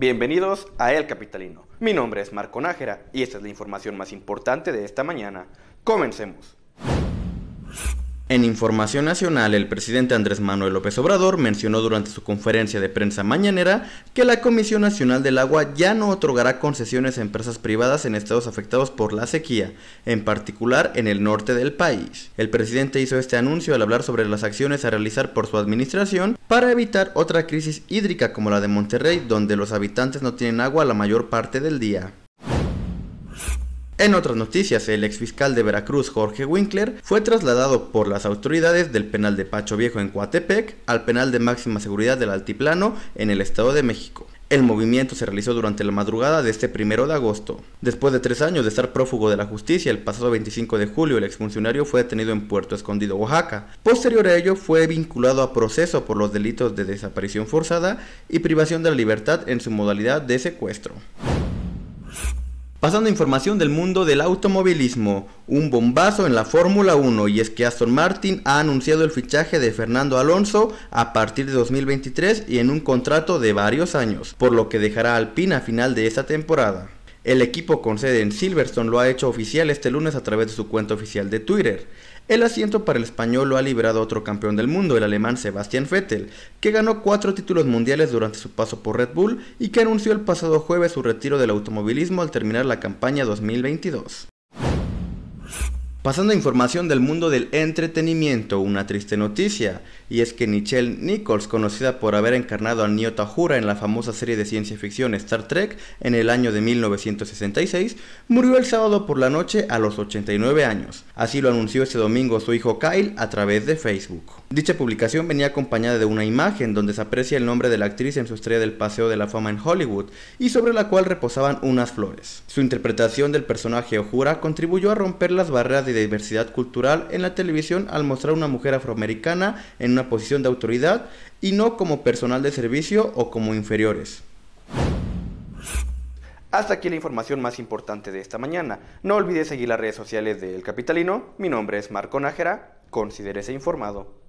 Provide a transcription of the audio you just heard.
Bienvenidos a El Capitalino. Mi nombre es Marco Nájera y esta es la información más importante de esta mañana. Comencemos. En Información Nacional, el presidente Andrés Manuel López Obrador mencionó durante su conferencia de prensa mañanera que la Comisión Nacional del Agua ya no otorgará concesiones a empresas privadas en estados afectados por la sequía, en particular en el norte del país. El presidente hizo este anuncio al hablar sobre las acciones a realizar por su administración para evitar otra crisis hídrica como la de Monterrey, donde los habitantes no tienen agua la mayor parte del día. En otras noticias, el exfiscal de Veracruz, Jorge Winkler, fue trasladado por las autoridades del penal de Pacho Viejo en Coatepec al penal de máxima seguridad del Altiplano en el Estado de México. El movimiento se realizó durante la madrugada de este primero de agosto. Después de tres años de estar prófugo de la justicia, el pasado 25 de julio el exfuncionario fue detenido en Puerto Escondido, Oaxaca. Posterior a ello fue vinculado a proceso por los delitos de desaparición forzada y privación de la libertad en su modalidad de secuestro. Pasando a información del mundo del automovilismo, un bombazo en la Fórmula 1 y es que Aston Martin ha anunciado el fichaje de Fernando Alonso a partir de 2023 y en un contrato de varios años, por lo que dejará al PIN a final de esta temporada. El equipo con sede en Silverstone lo ha hecho oficial este lunes a través de su cuenta oficial de Twitter. El asiento para el español lo ha liberado otro campeón del mundo, el alemán Sebastian Vettel, que ganó cuatro títulos mundiales durante su paso por Red Bull y que anunció el pasado jueves su retiro del automovilismo al terminar la campaña 2022. Pasando a información del mundo del entretenimiento, una triste noticia, y es que Nichelle Nichols, conocida por haber encarnado a niota jura en la famosa serie de ciencia ficción Star Trek en el año de 1966, murió el sábado por la noche a los 89 años. Así lo anunció este domingo su hijo Kyle a través de Facebook. Dicha publicación venía acompañada de una imagen donde se aprecia el nombre de la actriz en su estrella del Paseo de la Fama en Hollywood y sobre la cual reposaban unas flores. Su interpretación del personaje Ohura contribuyó a romper las barreras de de diversidad cultural en la televisión al mostrar a una mujer afroamericana en una posición de autoridad y no como personal de servicio o como inferiores. Hasta aquí la información más importante de esta mañana. No olvides seguir las redes sociales de El Capitalino. Mi nombre es Marco Nájera. Considérese informado.